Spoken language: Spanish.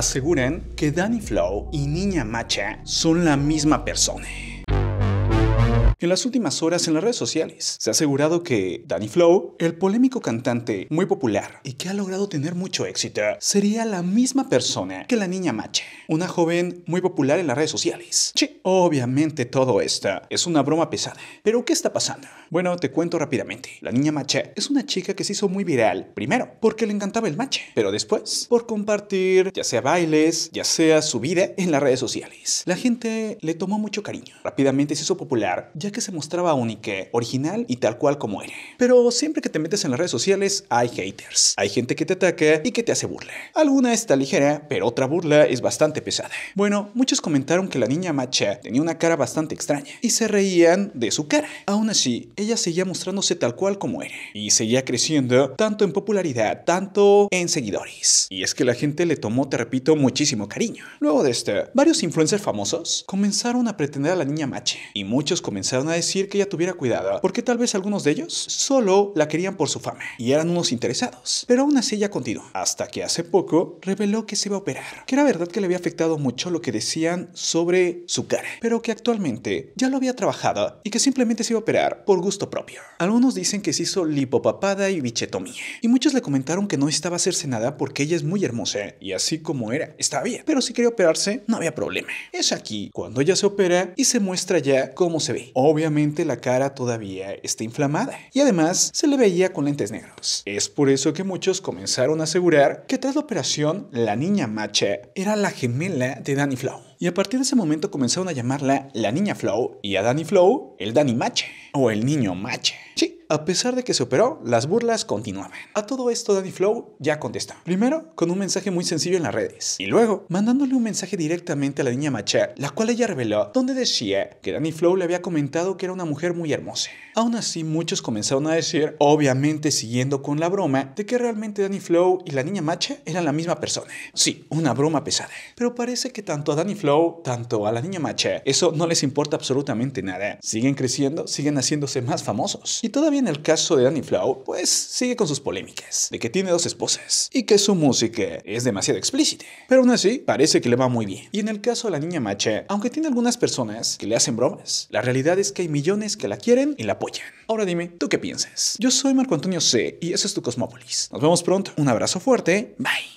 Aseguren que Danny Flow y Niña Macha son la misma persona en las últimas horas en las redes sociales. Se ha asegurado que Danny Flow, el polémico cantante muy popular y que ha logrado tener mucho éxito, sería la misma persona que la niña Mache, una joven muy popular en las redes sociales. Sí, obviamente todo esto es una broma pesada. Pero ¿qué está pasando? Bueno, te cuento rápidamente. La niña Mache es una chica que se hizo muy viral, primero porque le encantaba el mache, pero después por compartir ya sea bailes, ya sea su vida en las redes sociales. La gente le tomó mucho cariño. Rápidamente se hizo popular, ya que se mostraba única, original y tal cual como era. Pero siempre que te metes en las redes sociales hay haters. Hay gente que te ataca y que te hace burla. Alguna está ligera, pero otra burla es bastante pesada. Bueno, muchos comentaron que la niña macha tenía una cara bastante extraña y se reían de su cara. Aún así, ella seguía mostrándose tal cual como era y seguía creciendo tanto en popularidad, tanto en seguidores. Y es que la gente le tomó, te repito, muchísimo cariño. Luego de esto, varios influencers famosos comenzaron a pretender a la niña macha y muchos comenzaron a decir que ella tuviera cuidado, porque tal vez algunos de ellos solo la querían por su fama y eran unos interesados. Pero aún así ella continuó, hasta que hace poco reveló que se iba a operar, que era verdad que le había afectado mucho lo que decían sobre su cara, pero que actualmente ya lo había trabajado y que simplemente se iba a operar por gusto propio. Algunos dicen que se hizo lipopapada y bichetomía, y muchos le comentaron que no estaba a hacerse nada porque ella es muy hermosa y así como era, estaba bien, pero si quería operarse no había problema. Es aquí cuando ella se opera y se muestra ya cómo se ve. Obviamente la cara todavía está inflamada y además se le veía con lentes negros. Es por eso que muchos comenzaron a asegurar que tras la operación la niña Macha era la gemela de Danny Flow. Y a partir de ese momento comenzaron a llamarla la niña Flow y a Danny Flow el Danny Mache o el niño Mache. Sí, a pesar de que se operó, las burlas continuaban. A todo esto Danny Flow ya contestó. Primero, con un mensaje muy sencillo en las redes. Y luego, mandándole un mensaje directamente a la niña Mache, la cual ella reveló, donde decía que Danny Flow le había comentado que era una mujer muy hermosa. Aún así, muchos comenzaron a decir, obviamente siguiendo con la broma, de que realmente Danny Flow y la niña Mache eran la misma persona. Sí, una broma pesada. Pero parece que tanto a Danny Flow, tanto a la niña Macha, eso no les importa absolutamente nada. Siguen creciendo, siguen haciéndose más famosos. Y todavía en el caso de Danny Flow, pues sigue con sus polémicas, de que tiene dos esposas y que su música es demasiado explícita. Pero aún así, parece que le va muy bien. Y en el caso de la niña Macha, aunque tiene algunas personas que le hacen bromas, la realidad es que hay millones que la quieren y la apoyan. Ahora dime, ¿tú qué piensas? Yo soy Marco Antonio C y eso es tu Cosmópolis. Nos vemos pronto, un abrazo fuerte, bye.